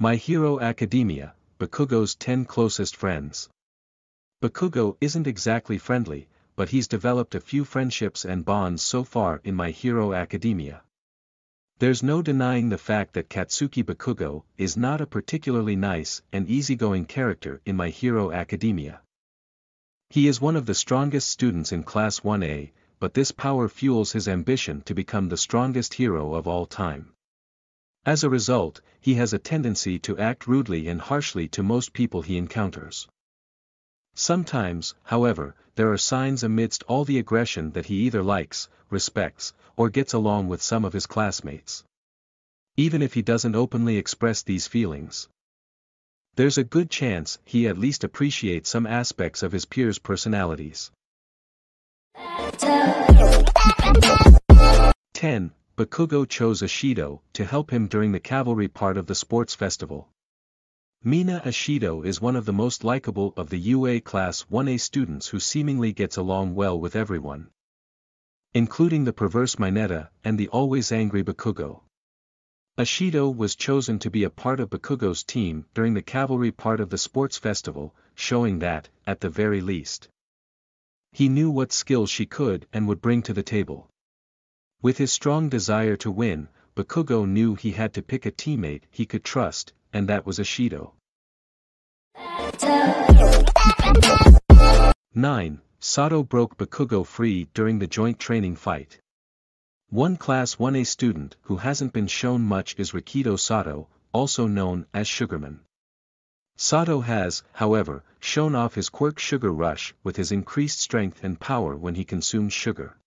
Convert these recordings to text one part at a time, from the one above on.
My Hero Academia, Bakugo's 10 Closest Friends. Bakugo isn't exactly friendly, but he's developed a few friendships and bonds so far in My Hero Academia. There's no denying the fact that Katsuki Bakugo is not a particularly nice and easygoing character in My Hero Academia. He is one of the strongest students in Class 1A, but this power fuels his ambition to become the strongest hero of all time. As a result, he has a tendency to act rudely and harshly to most people he encounters. Sometimes, however, there are signs amidst all the aggression that he either likes, respects, or gets along with some of his classmates. Even if he doesn't openly express these feelings. There's a good chance he at least appreciates some aspects of his peers' personalities. 10. Bakugo chose Ashido to help him during the cavalry part of the sports festival. Mina Ashido is one of the most likable of the UA Class 1A students who seemingly gets along well with everyone. Including the perverse Mineta and the always angry Bakugo. Ashido was chosen to be a part of Bakugo's team during the cavalry part of the sports festival, showing that, at the very least, he knew what skills she could and would bring to the table. With his strong desire to win, Bakugo knew he had to pick a teammate he could trust, and that was Ashido. 9. Sato broke Bakugo free during the joint training fight. One Class 1A student who hasn't been shown much is Rikido Sato, also known as Sugarman. Sato has, however, shown off his quirk Sugar Rush with his increased strength and power when he consumes sugar.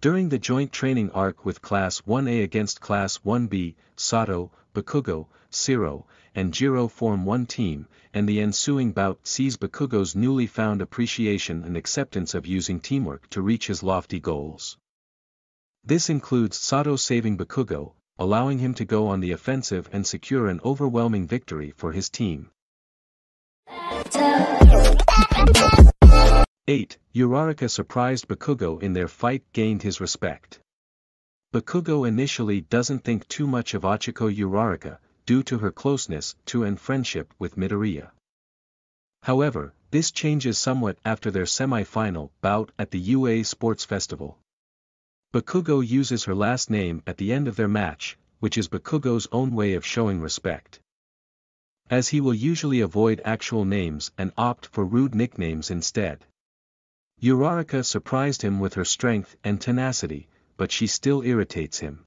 During the joint training arc with Class 1A against Class 1B, Sato, Bakugo, Siro, and Jiro form one team, and the ensuing bout sees Bakugo's newly found appreciation and acceptance of using teamwork to reach his lofty goals. This includes Sato saving Bakugo, allowing him to go on the offensive and secure an overwhelming victory for his team. 8. Urarika surprised Bakugo in their fight gained his respect. Bakugo initially doesn't think too much of Achiko Urarika, due to her closeness to and friendship with Midoriya. However, this changes somewhat after their semi-final bout at the UA Sports Festival. Bakugo uses her last name at the end of their match, which is Bakugo's own way of showing respect. As he will usually avoid actual names and opt for rude nicknames instead. Eurorica surprised him with her strength and tenacity, but she still irritates him.